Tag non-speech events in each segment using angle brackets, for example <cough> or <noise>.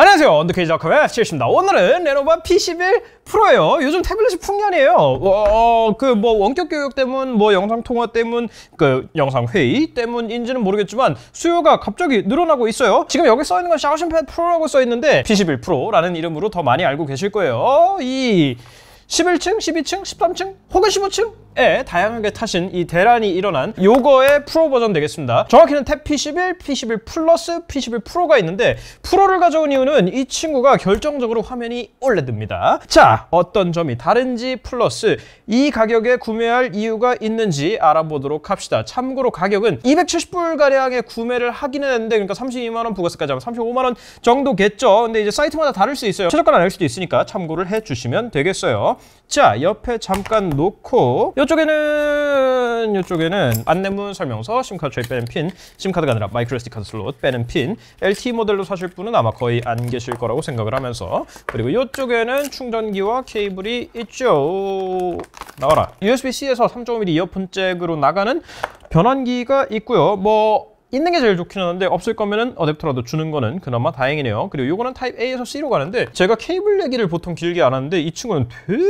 안녕하세요 언더케이지 닷컴의 FC입니다 오늘은 레노버 P11 프로예요 요즘 태블릿이 풍년이에요 어, 어 그뭐 원격 교육 때문 뭐 영상 통화 때문 그 영상 회의 때문인지는 모르겠지만 수요가 갑자기 늘어나고 있어요 지금 여기 써있는 건 샤오신패드 프로라고 써있는데 P11 프로라는 이름으로 더 많이 알고 계실 거예요 이 11층, 12층, 13층 혹은 15층에 다양하게 타신 이 대란이 일어난 요거의 프로 버전 되겠습니다. 정확히는 탭 P11, P11 플러스, P11 프로가 있는데 프로를 가져온 이유는 이 친구가 결정적으로 화면이 올레드입니다. 자, 어떤 점이 다른지 플러스 이 가격에 구매할 이유가 있는지 알아보도록 합시다. 참고로 가격은 2 7 0불가량에 구매를 하긴 했는데 그러니까 32만원 부가세까지 하면 35만원 정도겠죠. 근데 이제 사이트마다 다를 수 있어요. 최저가는 아 수도 있으니까 참고를 해주시면 되겠어요. 자 옆에 잠깐 놓고 이쪽에는 이쪽에는 안내문 설명서 심카드 트레이 빼는 핀 심카드가 아니라 마이크로 SD 카드 슬롯 빼는 핀 LTE 모델로 사실 분은 아마 거의 안 계실 거라고 생각을 하면서 그리고 이쪽에는 충전기와 케이블이 있죠 나와라 USB-C에서 3.5mm 이어폰 잭으로 나가는 변환기가 있고요 뭐 있는 게 제일 좋긴 한데 없을 거면은 어댑터라도 주는 거는 그나마 다행이네요 그리고 요거는 타입 A에서 C로 가는데 제가 케이블 얘기를 보통 길게 안 하는데 이 친구는 되게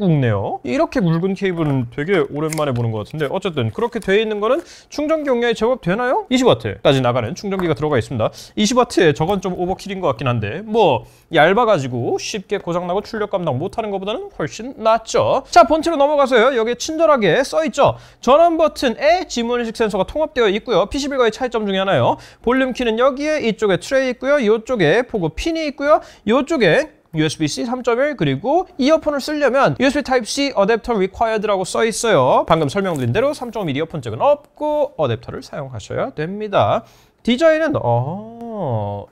굵네요 이렇게 굵은 케이블은 되게 오랜만에 보는 것 같은데 어쨌든 그렇게 돼 있는 거는 충전기 용량이 제법 되나요? 20W까지 나가는 충전기가 들어가 있습니다 20W에 저건 좀 오버킬인 것 같긴 한데 뭐 얇아가지고 쉽게 고장나고 출력 감당 못하는 것보다는 훨씬 낫죠 자 본체로 넘어가서요 여기에 친절하게 써있죠 전원 버튼에 지문인식 센서가 통합되어 있고요 PC 빌과의 차이 차이점 중에 하나요. 볼륨 키는 여기에 이쪽에 트레이 있고요. 이쪽에 포고 핀이 있고요. 이쪽에 USB-C 3.1 그리고 이어폰을 쓰려면 USB Type-C 어댑터 required라고 써 있어요. 방금 설명드린 대로 3.1 이어폰 잭은 없고 어댑터를 사용하셔야 됩니다. 디자인은 어...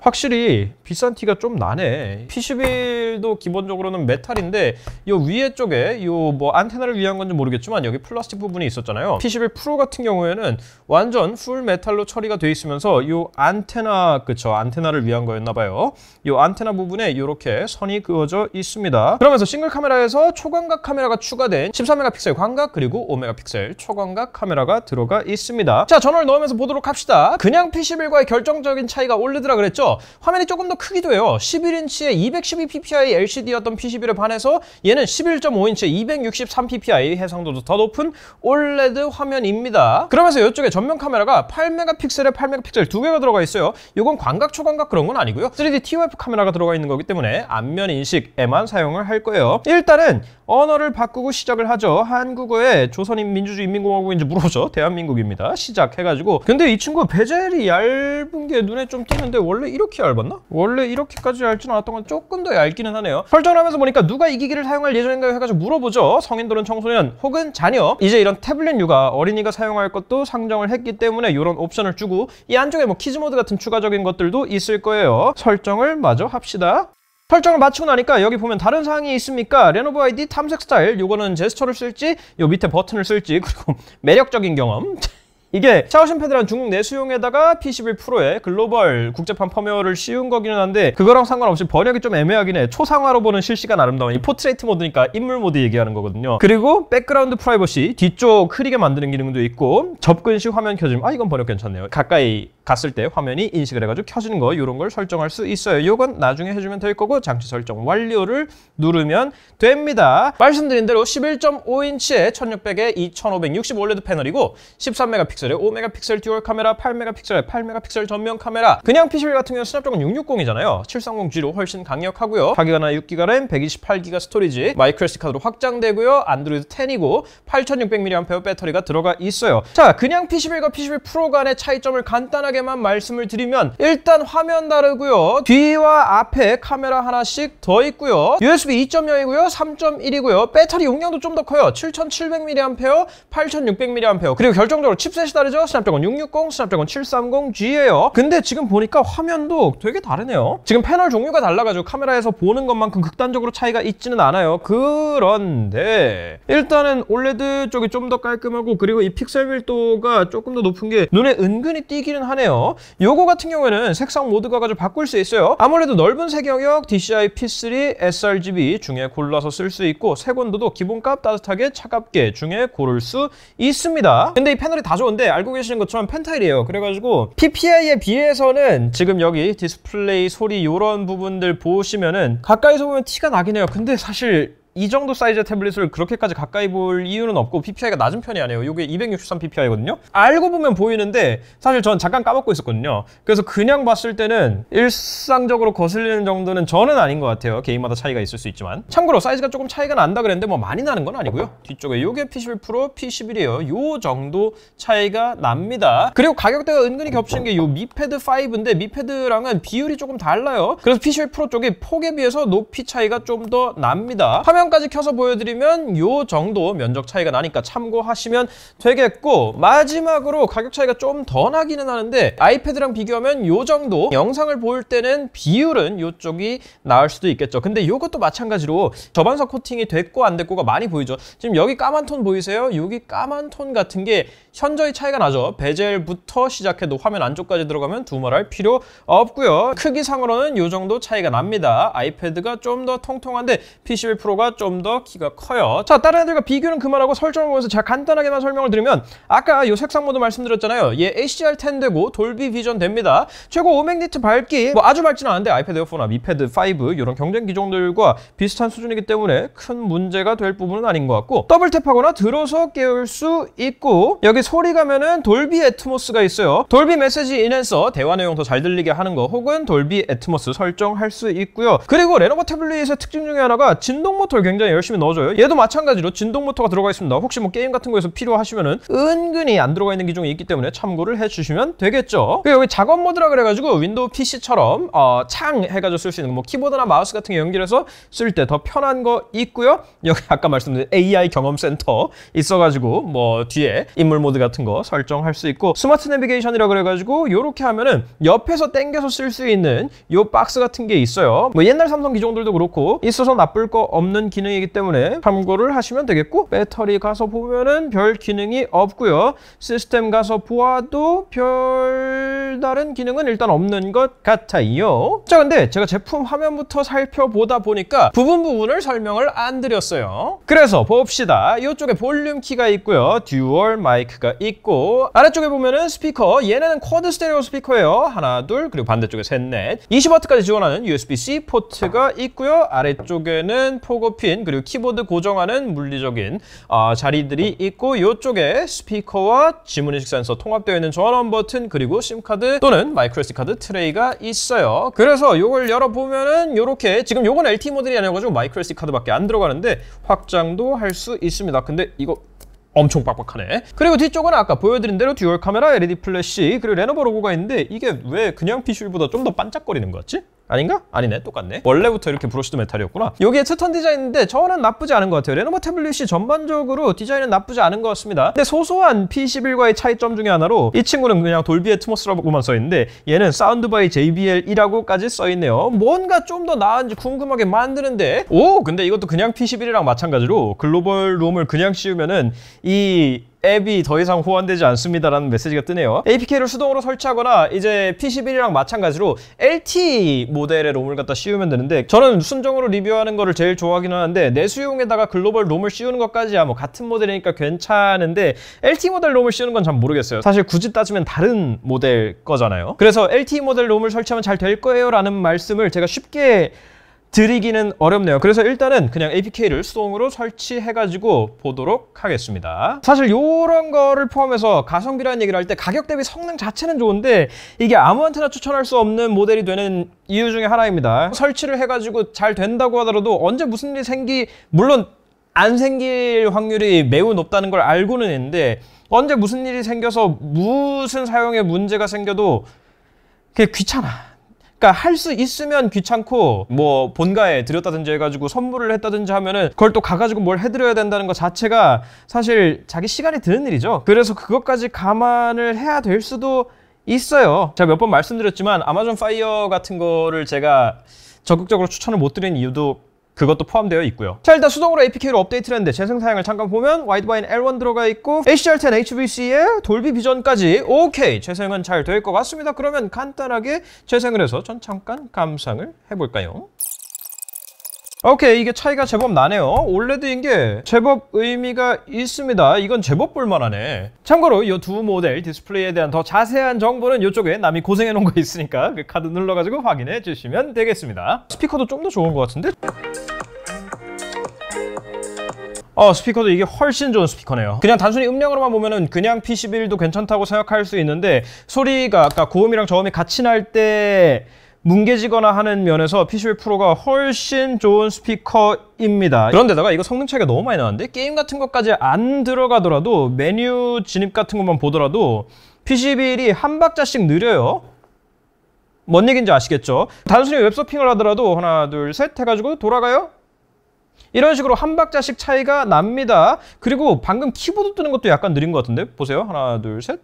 확실히 비싼 티가 좀 나네. P11도 기본적으로는 메탈인데 이 위에 쪽에 이 뭐 안테나를 위한 건지 모르겠지만 여기 플라스틱 부분이 있었잖아요. P11 프로 같은 경우에는 완전 풀 메탈로 처리가 돼 있으면서 이 안테나 그쵸 안테나를 위한 거였나 봐요. 이 안테나 부분에 이렇게 선이 그어져 있습니다. 그러면서 싱글 카메라에서 초광각 카메라가 추가된 13메가픽셀 광각 그리고 5메가픽셀 초광각 카메라가 들어가 있습니다. 자 전원을 넣으면서 보도록 합시다. 그냥 P11과의 결정적인 차이가 올 올리더라 그랬죠? 화면이 조금 더 크기도 해요. 11인치의 212ppi LCD였던 p c b 를 반해서 얘는 11.5인치의 263ppi 해상도도 더 높은 OLED 화면입니다. 그러면서 이쪽에 전면 카메라가 8 m p 에8 m p 두 개가 들어가 있어요. 이건 광각, 초광각 그런 건 아니고요. 3D TOF 카메라가 들어가 있는 거기 때문에 안면 인식에만 사용을 할 거예요. 일단은 언어를 바꾸고 시작을 하죠. 한국어에 조선인 민주주의 인민공화국인지 물어보죠. 대한민국입니다. 시작해가지고 근데 이 친구 베젤이 얇은 게 눈에 좀 띄는 근데 원래 이렇게 얇았나? 원래 이렇게까지 얇진 않았던 건 조금 더 얇기는 하네요 설정하면서 보니까 누가 이 기기를 사용할 예정인가요? 해가지고 물어보죠 성인 또는 청소년 혹은 자녀 이제 이런 태블릿류가 어린이가 사용할 것도 상정을 했기 때문에 이런 옵션을 주고 이 안쪽에 뭐 키즈모드 같은 추가적인 것들도 있을 거예요 설정을 마저 합시다 설정을 마치고 나니까 여기 보면 다른 사항이 있습니까? 레노버 아이디 탐색 스타일 요거는 제스처를 쓸지 요 밑에 버튼을 쓸지 그리고 <laughs> 매력적인 경험 <laughs> 이게 샤오신 패드란 중국 내수용에다가 P11 프로의 글로벌 국제판 펌웨어를 씌운 거기는 한데 그거랑 상관없이 번역이 좀 애매하긴 해 초상화로 보는 실시간 아름다움 이 포트레이트 모드니까 인물 모드 얘기하는 거거든요 그리고 백그라운드 프라이버시 뒤쪽 흐리게 만드는 기능도 있고 접근식 화면 켜짐 아 이건 번역 괜찮네요 가까이 갔을 때 화면이 인식을 해가지고 켜지는 거 이런 걸 설정할 수 있어요 이건 나중에 해주면 될 거고 장치 설정 완료를 누르면 됩니다 말씀드린 대로 11.5인치에 1600에 2560 올레드 패널이고 13메가픽셀 5메가픽셀에 5메가픽셀 듀얼 카메라, 8메가픽셀, 8메가픽셀 전면 카메라. 그냥 P11 같은 경우는 스냅드래곤 660이잖아요. 730G로 훨씬 강력하고요. 가격 가나 6기가 램, 128기가 스토리지, 마이크로 SD 카드로 확장되고요. 안드로이드 10이고 8600mAh 배터리가 들어가 있어요. 자, 그냥 P11과 P11 프로 간의 차이점을 간단하게만 말씀을 드리면 일단 화면 다르고요. 뒤와 앞에 카메라 하나씩 더 있고요. USB 2.0이고요. 3.1이고요. 배터리 용량도 좀 더 커요. 7700mAh, 8600mAh. 그리고 결정적으로 칩셋이 무이 다르죠? 스냅드건 660, 스냅드건 730G예요. 근데 지금 보니까 화면도 되게 다르네요. 지금 패널 종류가 달라가지고 카메라에서 보는 것만큼 극단적으로 차이가 있지는 않아요. 그런데 일단은 올레드 쪽이 좀 더 깔끔하고 그리고 이 픽셀 밀도가 조금 더 높은 게 눈에 은근히 띄기는 하네요. 요거 같은 경우에는 색상 모드가 가지고 바꿀 수 있어요. 아무래도 넓은 색영역 DCI P3 sRGB 중에 골라서 쓸 수 있고 색온도도 기본값 따뜻하게 차갑게 중에 고를 수 있습니다. 근데 이 패널이 다 좋은데 근데 알고 계시는 것처럼 펜타일이에요 그래가지고 PPI에 비해서는 지금 여기 디스플레이 소리 이런 부분들 보시면은 가까이서 보면 티가 나긴 해요 근데 사실 이 정도 사이즈의 태블릿을 그렇게까지 가까이 볼 이유는 없고 PPI가 낮은 편이 아니에요 이게 263 PPI거든요 알고 보면 보이는데 사실 전 잠깐 까먹고 있었거든요 그래서 그냥 봤을 때는 일상적으로 거슬리는 정도는 저는 아닌 것 같아요 개인마다 차이가 있을 수 있지만 참고로 사이즈가 조금 차이가 난다 그랬는데 뭐 많이 나는 건 아니고요 뒤쪽에 이게 P11 프로 P11이에요 이 정도 차이가 납니다 그리고 가격대가 은근히 겹치는 게 이 미패드 5인데 미패드랑은 비율이 조금 달라요 그래서 P11 프로 쪽이 폭에 비해서 높이 차이가 좀 더 납니다 화면 화면까지 켜서 보여드리면 요 정도 면적 차이가 나니까 참고하시면 되겠고 마지막으로 가격 차이가 좀 더 나기는 하는데 아이패드랑 비교하면 요 정도 영상을 볼 때는 비율은 요쪽이 나을 수도 있겠죠 근데 요것도 마찬가지로 저반석 코팅이 됐고 안 됐고가 많이 보이죠 지금 여기 까만 톤 보이세요? 여기 까만 톤 같은 게 현저히 차이가 나죠 베젤부터 시작해도 화면 안쪽까지 들어가면 두말할 필요 없고요 크기상으로는 요 정도 차이가 납니다 아이패드가 좀 더 통통한데 P11 프로가 좀더 키가 커요 자 다른 애들과 비교는 그만하고 설정을 보면서 제가 간단하게만 설명을 드리면 아까 이 색상 모드 말씀드렸잖아요 얘 HDR10 되고 돌비 비전 됩니다 최고 500니트 밝기 뭐 아주 밝지는 않은데 아이패드 에어폰나 미패드 5 이런 경쟁 기종들과 비슷한 수준이기 때문에 큰 문제가 될 부분은 아닌 것 같고 더블 탭하거나 들어서 깨울 수 있고 여기 소리 가면은 돌비 애트모스가 있어요 돌비 메시지 인핸서 대화 내용 더 잘 들리게 하는 거 혹은 돌비 애트모스 설정할 수 있고요 그리고 레노버 태블릿의 특징 중에 하나가 진동 모터 모터를 굉장히 열심히 넣어줘요 얘도 마찬가지로 진동 모터가 들어가 있습니다 혹시 뭐 게임 같은 거에서 필요하시면은 은근히 안 들어가 있는 기종이 있기 때문에 참고를 해주시면 되겠죠 그리고 여기 작업 모드라 그래가지고 윈도우 PC처럼 어, 창 해가지고 쓸 수 있는 뭐 키보드나 마우스 같은 게 연결해서 쓸 때 더 편한 거 있고요 여기 아까 말씀드린 AI 경험센터 있어가지고 뭐 뒤에 인물 모드 같은 거 설정할 수 있고 스마트 내비게이션이라 그래가지고 이렇게 하면은 옆에서 땡겨서 쓸 수 있는 요 박스 같은 게 있어요 뭐 옛날 삼성 기종들도 그렇고 있어서 나쁠 거 없는 기능이기 때문에 참고를 하시면 되겠고 배터리 가서 보면은 별 기능이 없고요. 시스템 가서 보아도 별다른 기능은 일단 없는 것 같아요. 자 근데 제가 제품 화면부터 살펴보다 보니까 부분 부분을 설명을 안 드렸어요. 그래서 봅시다. 이쪽에 볼륨 키가 있고요. 듀얼 마이크가 있고 아래쪽에 보면은 스피커 얘네는 쿼드 스테레오 스피커예요. 하나 둘 그리고 반대쪽에 셋넷 20W까지 지원하는 USB-C 포트가 있고요. 아래쪽에는 포고 핀 그리고 키보드 고정하는 물리적인 아, 자리들이 있고 이쪽에 스피커와 지문인식 센서 통합되어 있는 전원 버튼 그리고 심카드 또는 마이크로 SD카드 트레이가 있어요 그래서 이걸 열어보면은 이렇게 지금 이건 LTE 모델이 아니어가지고 마이크로 SD카드밖에 안 들어가는데 확장도 할 수 있습니다 근데 이거 엄청 빡빡하네 그리고 뒤쪽은 아까 보여드린 대로 듀얼 카메라 LED 플래시 그리고 레노버 로고가 있는데 이게 왜 그냥 PC보다 좀 더 반짝거리는 것 같지? 아닌가? 아니네 똑같네 원래부터 이렇게 브러쉬드 메탈이었구나 여기에 트턴 디자인인데 저는 나쁘지 않은 것 같아요 레노버 태블릿이 전반적으로 디자인은 나쁘지 않은 것 같습니다 근데 소소한 P11과의 차이점 중에 하나로 이 친구는 그냥 돌비 애트모스라고만 써있는데 얘는 사운드바이 j b l 이라고까지 써있네요 뭔가 좀 더 나은지 궁금하게 만드는데 오 근데 이것도 그냥 P11이랑 마찬가지로 글로벌 롬을 그냥 씌우면은 이 앱이 더 이상 호환되지 않습니다라는 메시지가 뜨네요. APK를 수동으로 설치하거나 이제 P11이랑 마찬가지로 LTE 모델의 롬을 갖다 씌우면 되는데 저는 순정으로 리뷰하는 거를 제일 좋아하긴 하는데 내수용에다가 글로벌 롬을 씌우는 것까지야 아, 뭐 같은 모델이니까 괜찮은데 LTE 모델 롬을 씌우는 건 잘 모르겠어요. 사실 굳이 따지면 다른 모델 거잖아요. 그래서 LTE 모델 롬을 설치하면 잘 될 거예요 라는 말씀을 제가 쉽게 드리기는 어렵네요 그래서 일단은 그냥 APK를 수동으로 설치해가지고 보도록 하겠습니다 사실 이런 거를 포함해서 가성비라는 얘기를 할 때 가격 대비 성능 자체는 좋은데 이게 아무한테나 추천할 수 없는 모델이 되는 이유 중에 하나입니다 설치를 해가지고 잘 된다고 하더라도 언제 무슨 일이 생기 물론 안 생길 확률이 매우 높다는 걸 알고는 있는데 언제 무슨 일이 생겨서 무슨 사용에 문제가 생겨도 그게 귀찮아 그러니까 할 수 있으면 귀찮고 뭐 본가에 드렸다든지 해가지고 선물을 했다든지 하면은 그걸 또 가가지고 뭘 해드려야 된다는 것 자체가 사실 자기 시간이 드는 일이죠. 그래서 그것까지 감안을 해야 될 수도 있어요. 제가 몇 번 말씀드렸지만 아마존 파이어 같은 거를 제가 적극적으로 추천을 못 드린 이유도 그것도 포함되어 있고요 자 일단 수동으로 APK로 업데이트를 했는데 재생 사양을 잠깐 보면 와이드바인 L1 들어가 있고 HDR10 HVC에 돌비 비전까지 오케이 재생은 잘 될 것 같습니다 그러면 간단하게 재생을 해서 전 잠깐 감상을 해볼까요? 오케이 이게 차이가 제법 나네요 올레드인 게 제법 의미가 있습니다 이건 제법 볼만하네 참고로 이 두 모델 디스플레이에 대한 더 자세한 정보는 이쪽에 남이 고생해 놓은 거 있으니까 그 카드 눌러가지고 확인해 주시면 되겠습니다 스피커도 좀 더 좋은 것 같은데? 어 스피커도 이게 훨씬 좋은 스피커네요 그냥 단순히 음량으로만 보면은 그냥 P11도 c 괜찮다고 생각할 수 있는데 소리가 아까 고음이랑 저음이 같이 날때 뭉개지거나 하는 면에서 PC1 프로가 훨씬 좋은 스피커입니다. 그런데다가 이거 성능 차이가 너무 많이 나는데 게임 같은 것까지 안 들어가더라도 메뉴 진입 같은 것만 보더라도 PC1이 한 박자씩 느려요. 뭔 얘기인지 아시겠죠? 단순히 웹서핑을 하더라도 하나 둘 셋 해가지고 돌아가요? 이런 식으로 한 박자씩 차이가 납니다. 그리고 방금 키보드 뜨는 것도 약간 느린 것 같은데 보세요. 하나 둘 셋.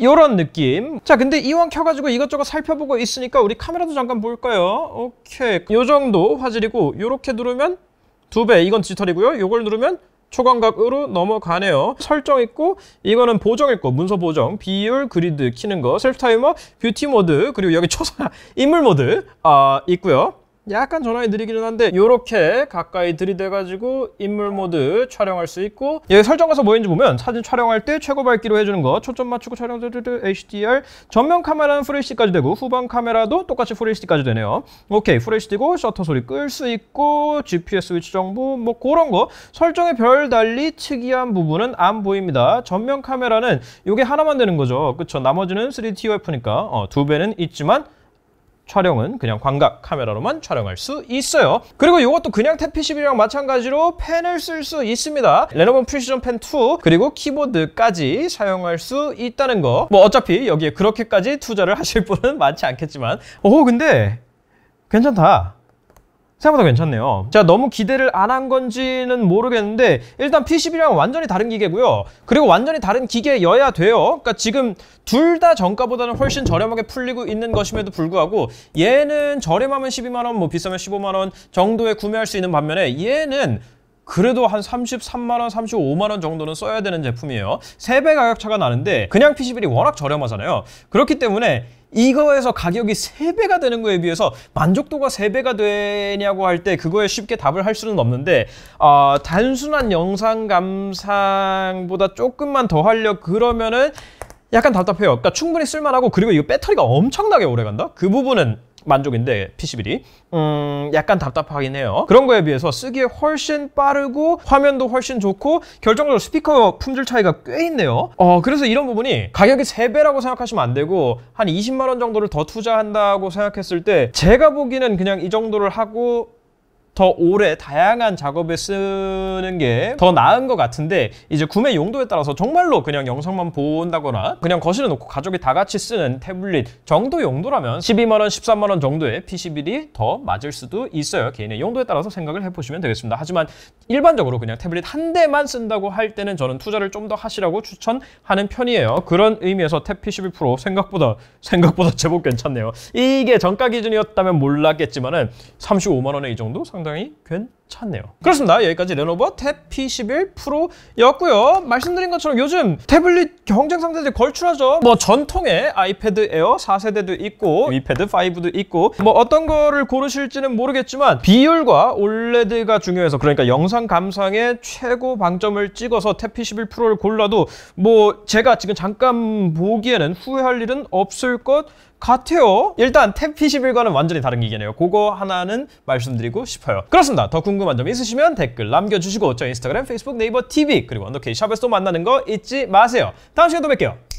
이런 느낌 자 근데 이왕 켜가지고 이것저것 살펴보고 있으니까 우리 카메라도 잠깐 볼까요 오케이 요 정도 화질이고 요렇게 누르면 두배 이건 디지털이고요 요걸 누르면 초광각으로 넘어가네요 설정 있고 이거는 보정 있고 문서 보정 비율 그리드 키는 거 셀프 타이머 뷰티 모드 그리고 여기 <laughs> 초사 인물 모드 아 있고요 약간 전환이 느리기는 한데 이렇게 가까이 들이대가지고 인물 모드 촬영할 수 있고 여기 예, 설정 가서 뭐인지 보면 사진 촬영할 때 최고 밝기로 해주는 거 초점 맞추고 촬영 드르르 HDR 전면 카메라는 FHD까지 되고 후방 카메라도 똑같이 FHD까지 되네요 오케이 FHD고 셔터 소리 끌 수 있고 GPS 위치 정보 뭐 그런 거 설정에 별 달리 특이한 부분은 안 보입니다 전면 카메라는 이게 하나만 되는 거죠 그쵸 나머지는 3TOF니까 어, 두 배는 있지만 촬영은 그냥 광각 카메라로만 촬영할 수 있어요 그리고 이것도 그냥 탭11이랑 p 마찬가지로 펜을 쓸 수 있습니다 레노버 프리시전 펜 2 그리고 키보드까지 사용할 수 있다는 거뭐 어차피 여기에 그렇게까지 투자를 <laughs> 하실 분은 많지 않겠지만 오 근데 괜찮다 생각보다 괜찮네요 제가 너무 기대를 안 한 건지는 모르겠는데 일단 P11이랑 완전히 다른 기계고요 그리고 완전히 다른 기계여야 돼요 그러니까 지금 둘 다 정가보다는 훨씬 저렴하게 풀리고 있는 것임에도 불구하고 얘는 저렴하면 12만원 뭐 비싸면 15만원 정도에 구매할 수 있는 반면에 얘는 그래도 한 33만원, 35만원 정도는 써야 되는 제품이에요. 3배 가격 차가 나는데 그냥 p c b 이 워낙 저렴하잖아요. 그렇기 때문에 이거에서 가격이 3배가 되는 거에 비해서 만족도가 3배가 되냐고 할 때 그거에 쉽게 답을 할 수는 없는데 어, 단순한 영상 감상보다 조금만 더 하려 그러면은 약간 답답해요. 그러니까 충분히 쓸만하고 그리고 이거 배터리가 엄청나게 오래 간다? 그 부분은 만족인데 p c 1리음 약간 답답하긴 해요 그런 거에 비해서 쓰기에 훨씬 빠르고 화면도 훨씬 좋고 결정적으로 스피커 품질 차이가 꽤 있네요 어 그래서 이런 부분이 가격이 3배라고 생각하시면 안 되고 한 20만 원 정도를 더 투자한다고 생각했을 때 제가 보기에는 그냥 이 정도를 하고 더 오래 다양한 작업에 쓰는 게 더 나은 것 같은데 이제 구매 용도에 따라서 정말로 그냥 영상만 본다거나 그냥 거실에 놓고 가족이 다 같이 쓰는 태블릿 정도 용도라면 12만원, 13만원 정도의 p c b i 더 맞을 수도 있어요. 개인의 용도에 따라서 생각을 해보시면 되겠습니다. 하지만 일반적으로 그냥 태블릿 한 대만 쓴다고 할 때는 저는 투자를 좀 더 하시라고 추천하는 편이에요. 그런 의미에서 탭 PCB 프로 생각보다 생각보다 제법 괜찮네요. 이게 정가 기준이었다면 몰랐겠지만은 35만 원에 이 정도 상당 히 상당히 괜찮네요. 그렇습니다. 여기까지 레노버 탭 P11 프로였고요. 말씀드린 것처럼 요즘 태블릿 경쟁 상대들이 걸출하죠. 뭐 전통의 아이패드 에어 4세대도 있고 위패드 5도 있고 뭐 어떤 거를 고르실지는 모르겠지만 비율과 올레드가 중요해서 그러니까 영상 감상에 최고 방점을 찍어서 탭 P11 프로를 골라도 뭐 제가 지금 잠깐 보기에는 후회할 일은 없을 것 같아요. 일단 탭21과는 완전히 다른 기계네요. 그거 하나는 말씀드리고 싶어요. 그렇습니다. 더 궁금한 점 있으시면 댓글 남겨주시고 저 인스타그램, 페이스북, 네이버, TV 그리고 언더케이 샵에서 또 만나는 거 잊지 마세요. 다음 시간에 또 뵐게요.